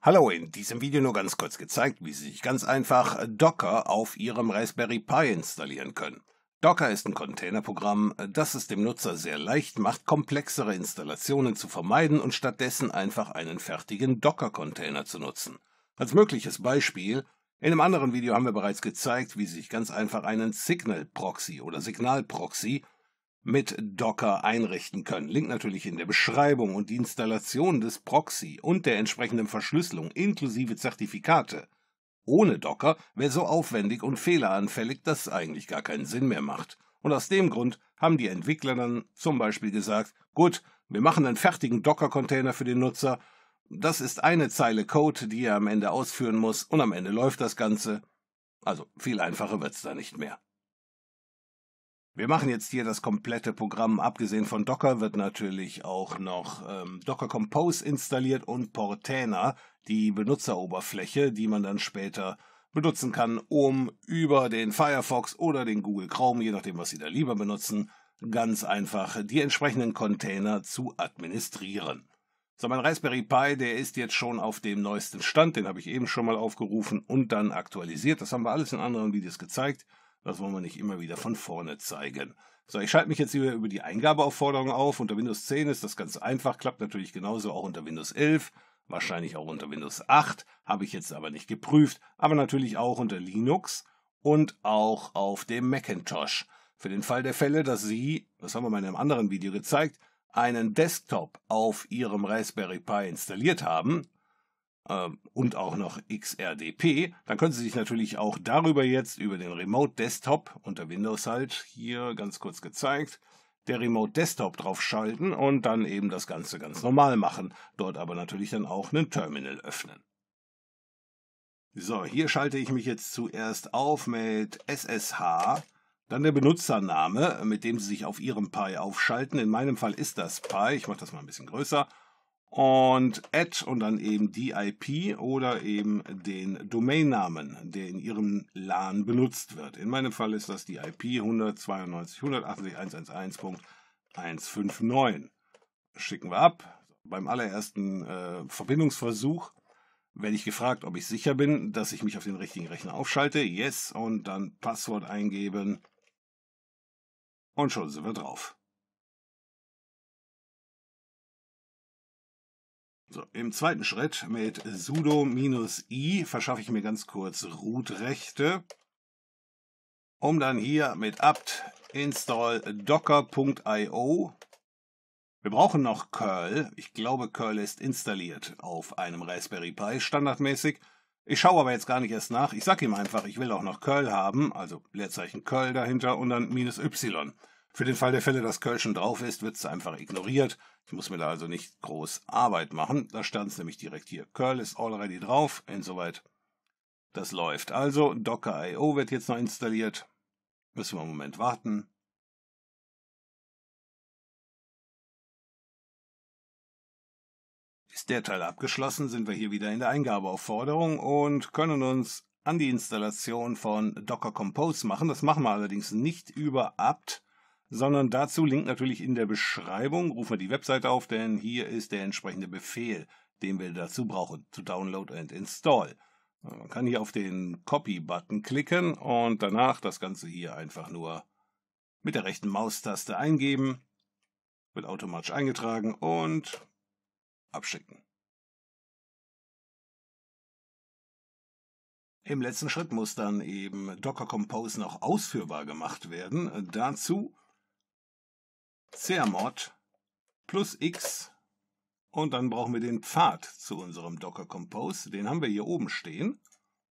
Hallo, in diesem Video nur ganz kurz gezeigt, wie Sie sich ganz einfach Docker auf Ihrem Raspberry Pi installieren können. Docker ist ein Containerprogramm, das es dem Nutzer sehr leicht macht, komplexere Installationen zu vermeiden und stattdessen einfach einen fertigen Docker-Container zu nutzen. Als mögliches Beispiel, in einem anderen Video haben wir bereits gezeigt, wie Sie sich ganz einfach einen Signal-Proxy oder Signal-Proxy mit Docker einrichten können. Link natürlich in der Beschreibung und die Installation des Proxy und der entsprechenden Verschlüsselung inklusive Zertifikate. Ohne Docker wäre so aufwendig und fehleranfällig, dass es eigentlich gar keinen Sinn mehr macht. Und aus dem Grund haben die Entwickler dann zum Beispiel gesagt, gut, wir machen einen fertigen Docker-Container für den Nutzer. Das ist eine Zeile Code, die er am Ende ausführen muss und am Ende läuft das Ganze. Also viel einfacher wird es da nicht mehr. Wir machen jetzt hier das komplette Programm. Abgesehen von Docker wird natürlich auch noch ähm, Docker Compose installiert und Portainer, die Benutzeroberfläche, die man dann später benutzen kann, um über den Firefox oder den Google Chrome, je nachdem, was Sie da lieber benutzen, ganz einfach die entsprechenden Container zu administrieren. So, mein Raspberry Pi, der ist jetzt schon auf dem neuesten Stand, den habe ich eben schon mal aufgerufen und dann aktualisiert. Das haben wir alles in anderen Videos gezeigt. Das wollen wir nicht immer wieder von vorne zeigen. So, ich schalte mich jetzt hier über die Eingabeaufforderung auf. Unter Windows 10 ist das ganz einfach, klappt natürlich genauso auch unter Windows 11, wahrscheinlich auch unter Windows 8, habe ich jetzt aber nicht geprüft, aber natürlich auch unter Linux und auch auf dem Macintosh. Für den Fall der Fälle, dass Sie, das haben wir mal in einem anderen Video gezeigt, einen Desktop auf Ihrem Raspberry Pi installiert haben, ähm, und auch noch XRDP, dann können Sie sich natürlich auch darüber jetzt über den Remote Desktop unter Windows halt hier ganz kurz gezeigt, der Remote Desktop draufschalten und dann eben das Ganze ganz normal machen, dort aber natürlich dann auch einen Terminal öffnen. So, hier schalte ich mich jetzt zuerst auf mit SSH, dann der Benutzername, mit dem Sie sich auf Ihrem Pi aufschalten. In meinem Fall ist das Pi, ich mache das mal ein bisschen größer und add und dann eben die IP oder eben den Domainnamen, der in Ihrem LAN benutzt wird. In meinem Fall ist das die IP 192.168.111.159. Schicken wir ab. Beim allerersten äh, Verbindungsversuch werde ich gefragt, ob ich sicher bin, dass ich mich auf den richtigen Rechner aufschalte. Yes und dann Passwort eingeben. Und schon sind wir drauf. So, Im zweiten Schritt mit sudo-i verschaffe ich mir ganz kurz Root-Rechte, um dann hier mit apt install docker.io wir brauchen noch curl. Ich glaube, curl ist installiert auf einem Raspberry Pi standardmäßig. Ich schaue aber jetzt gar nicht erst nach. Ich sage ihm einfach, ich will auch noch curl haben, also Leerzeichen curl dahinter und dann minus y. Für den Fall der Fälle, dass Curl schon drauf ist, wird es einfach ignoriert. Ich muss mir da also nicht groß Arbeit machen. Da stand es nämlich direkt hier. Curl ist already drauf. Insoweit, das läuft. Also Docker.io wird jetzt noch installiert. Müssen wir einen Moment warten. Ist der Teil abgeschlossen, sind wir hier wieder in der Eingabeaufforderung und können uns an die Installation von Docker Compose machen. Das machen wir allerdings nicht über apt, sondern dazu Link natürlich in der Beschreibung. Rufen wir die Webseite auf, denn hier ist der entsprechende Befehl, den wir dazu brauchen, to download and install. Man kann hier auf den Copy-Button klicken und danach das Ganze hier einfach nur mit der rechten Maustaste eingeben, wird automatisch eingetragen und abschicken. Im letzten Schritt muss dann eben Docker Compose noch ausführbar gemacht werden. Dazu CRMod plus X und dann brauchen wir den Pfad zu unserem Docker Compose. Den haben wir hier oben stehen,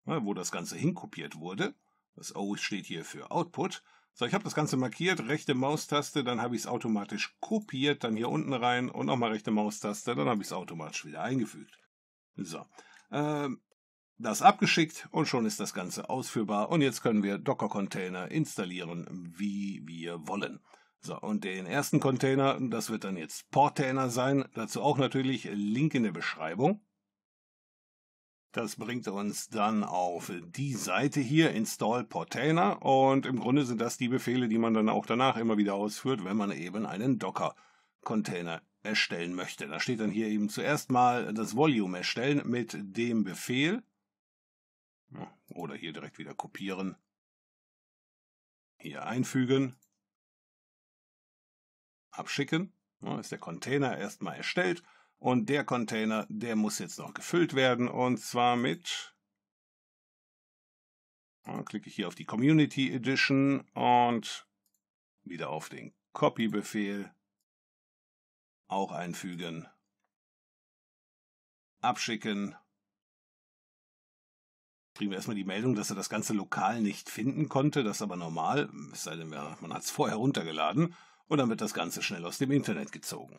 ne, wo das Ganze hinkopiert wurde. Das O steht hier für Output. So, ich habe das Ganze markiert, rechte Maustaste, dann habe ich es automatisch kopiert, dann hier unten rein und nochmal rechte Maustaste, dann habe ich es automatisch wieder eingefügt. So, ähm, das abgeschickt und schon ist das Ganze ausführbar und jetzt können wir Docker-Container installieren, wie wir wollen. So, und den ersten Container, das wird dann jetzt Portainer sein. Dazu auch natürlich Link in der Beschreibung. Das bringt uns dann auf die Seite hier, install Portainer. Und im Grunde sind das die Befehle, die man dann auch danach immer wieder ausführt, wenn man eben einen Docker-Container erstellen möchte. Da steht dann hier eben zuerst mal das Volume erstellen mit dem Befehl. Oder hier direkt wieder kopieren. Hier einfügen abschicken. Ne, ist der Container erstmal erstellt und der Container, der muss jetzt noch gefüllt werden und zwar mit dann klicke ich hier auf die Community Edition und wieder auf den Copy-Befehl. Auch einfügen. Abschicken. Kriegen wir erstmal die Meldung, dass er das Ganze lokal nicht finden konnte. Das ist aber normal, es sei denn, man hat es vorher runtergeladen und dann wird das Ganze schnell aus dem Internet gezogen.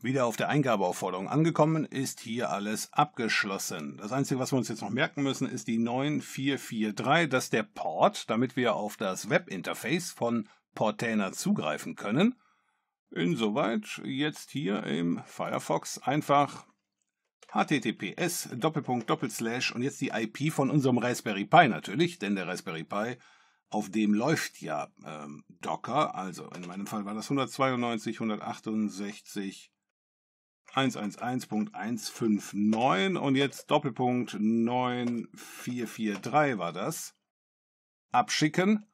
Wieder auf der Eingabeaufforderung angekommen, ist hier alles abgeschlossen. Das Einzige, was wir uns jetzt noch merken müssen, ist die 9443, dass der Port, damit wir auf das Webinterface von Portainer zugreifen können. Insoweit jetzt hier im Firefox einfach https Doppelpunkt Doppelslash und jetzt die IP von unserem Raspberry Pi natürlich, denn der Raspberry Pi, auf dem läuft ja ähm, Docker, also in meinem Fall war das 192, 168, 111.159 und jetzt Doppelpunkt 9443 war das. Abschicken.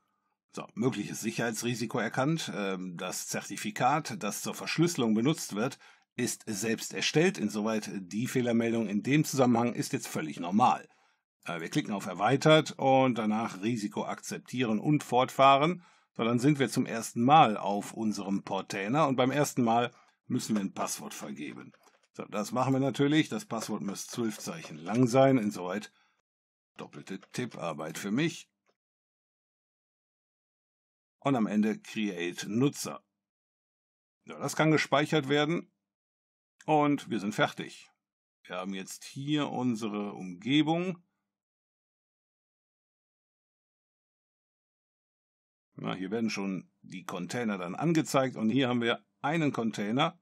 So, mögliches Sicherheitsrisiko erkannt. Ähm, das Zertifikat, das zur Verschlüsselung benutzt wird, ist selbst erstellt. Insoweit äh, die Fehlermeldung in dem Zusammenhang ist jetzt völlig normal. Äh, wir klicken auf Erweitert und danach Risiko akzeptieren und fortfahren. So, dann sind wir zum ersten Mal auf unserem Portainer und beim ersten Mal müssen wir ein Passwort vergeben. So, das machen wir natürlich. Das Passwort muss zwölf Zeichen lang sein. Insoweit doppelte Tipparbeit für mich. Und am Ende Create Nutzer. Ja, das kann gespeichert werden. Und wir sind fertig. Wir haben jetzt hier unsere Umgebung. Na, hier werden schon die Container dann angezeigt und hier haben wir einen Container.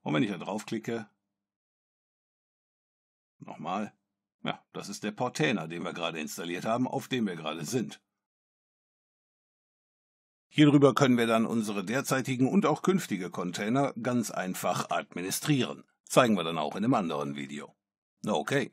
Und wenn ich da draufklicke, nochmal, ja, das ist der Portainer, den wir gerade installiert haben, auf dem wir gerade sind. Hierüber können wir dann unsere derzeitigen und auch künftige Container ganz einfach administrieren. Zeigen wir dann auch in einem anderen Video. Okay.